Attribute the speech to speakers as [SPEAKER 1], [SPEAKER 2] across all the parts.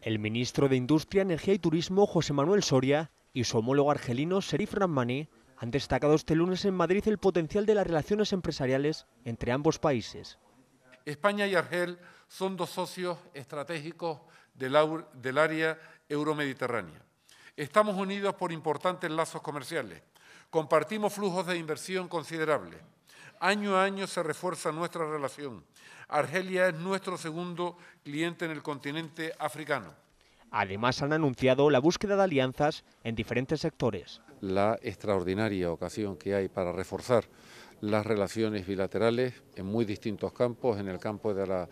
[SPEAKER 1] El ministro de Industria, Energía y Turismo, José Manuel Soria, y su homólogo argelino, Serif Ramani, han destacado este lunes en Madrid el potencial de las relaciones empresariales entre ambos países.
[SPEAKER 2] España y Argel son dos socios estratégicos del área euromediterránea. Estamos unidos por importantes lazos comerciales. Compartimos flujos de inversión considerables. Año a año se refuerza nuestra relación. Argelia es nuestro segundo cliente en el continente africano.
[SPEAKER 3] Además, han anunciado la búsqueda de alianzas en diferentes sectores. La extraordinaria ocasión que hay para reforzar las relaciones bilaterales en muy distintos campos, en el campo de la,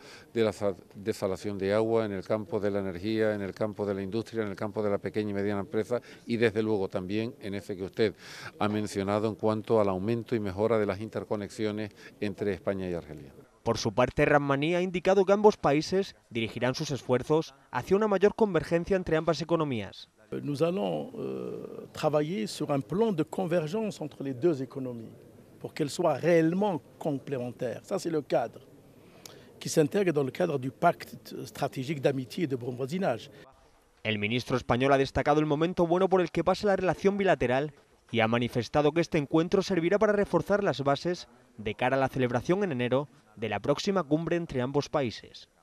[SPEAKER 3] desalación de agua, en el campo de la energía, en el campo de la industria, en el campo de la pequeña y mediana empresa y desde luego también en ese que usted ha mencionado en cuanto al aumento y mejora de las interconexiones entre España y Argelia. Por su parte, Rammaní ha indicado que ambos países dirigirán sus esfuerzos
[SPEAKER 1] hacia una mayor
[SPEAKER 4] convergencia entre ambas economías. Nous allons euh, un plan de convergence entre les deux économies que qu'elles soient réellement complémentaires. Ça, c'est le cadre qui s'intègre dans le cadre du pacte stratégique d'amitié et de bon El
[SPEAKER 1] ministro español ha destacado
[SPEAKER 4] el momento bueno por el que pasa la relación
[SPEAKER 1] bilateral y ha manifestado que este encuentro servirá para reforzar las bases de cara a la celebración en enero de la próxima cumbre entre ambos países.